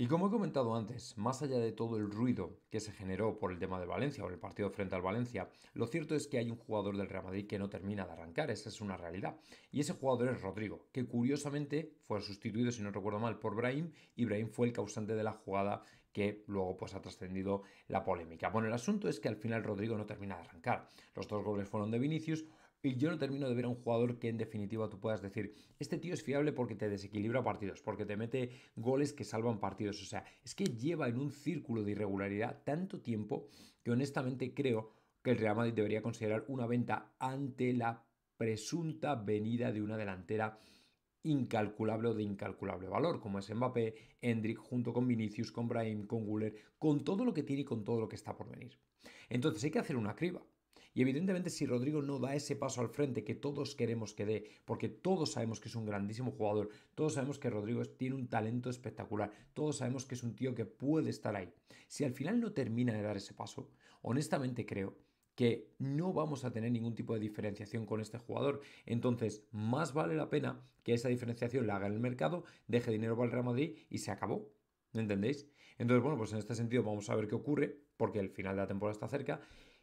Y como he comentado antes, más allá de todo el ruido que se generó por el tema de Valencia o el partido frente al Valencia, lo cierto es que hay un jugador del Real Madrid que no termina de arrancar, esa es una realidad. Y ese jugador es Rodrigo, que curiosamente fue sustituido, si no recuerdo mal, por Brahim y Brahim fue el causante de la jugada que luego pues, ha trascendido la polémica. Bueno, el asunto es que al final Rodrigo no termina de arrancar. Los dos goles fueron de Vinicius, y yo no termino de ver a un jugador que en definitiva tú puedas decir, este tío es fiable porque te desequilibra partidos, porque te mete goles que salvan partidos. O sea, es que lleva en un círculo de irregularidad tanto tiempo que honestamente creo que el Real Madrid debería considerar una venta ante la presunta venida de una delantera incalculable o de incalculable valor, como es Mbappé, Hendrik, junto con Vinicius, con Brahim, con Guller, con todo lo que tiene y con todo lo que está por venir. Entonces hay que hacer una criba. Y evidentemente si Rodrigo no da ese paso al frente que todos queremos que dé, porque todos sabemos que es un grandísimo jugador, todos sabemos que Rodrigo tiene un talento espectacular, todos sabemos que es un tío que puede estar ahí. Si al final no termina de dar ese paso, honestamente creo que no vamos a tener ningún tipo de diferenciación con este jugador. Entonces, más vale la pena que esa diferenciación la haga en el mercado, deje dinero para el Real Madrid y se acabó. ¿Entendéis? Entonces, bueno, pues en este sentido vamos a ver qué ocurre, porque el final de la temporada está cerca.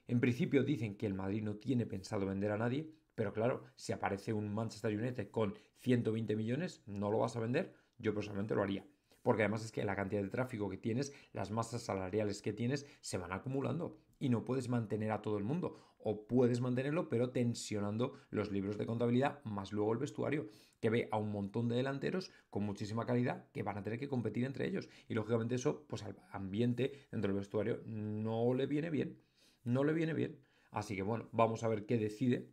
En principio dicen que el Madrid no tiene pensado vender a nadie, pero claro, si aparece un Manchester United con 120 millones, ¿no lo vas a vender? Yo personalmente lo haría. Porque además es que la cantidad de tráfico que tienes, las masas salariales que tienes, se van acumulando y no puedes mantener a todo el mundo. O puedes mantenerlo, pero tensionando los libros de contabilidad, más luego el vestuario, que ve a un montón de delanteros con muchísima calidad que van a tener que competir entre ellos. Y lógicamente eso, pues al ambiente dentro del vestuario no le viene bien no le viene bien. Así que bueno, vamos a ver qué decide,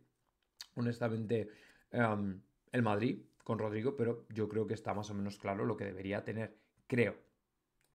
honestamente, em, el Madrid con Rodrigo, pero yo creo que está más o menos claro lo que debería tener, creo.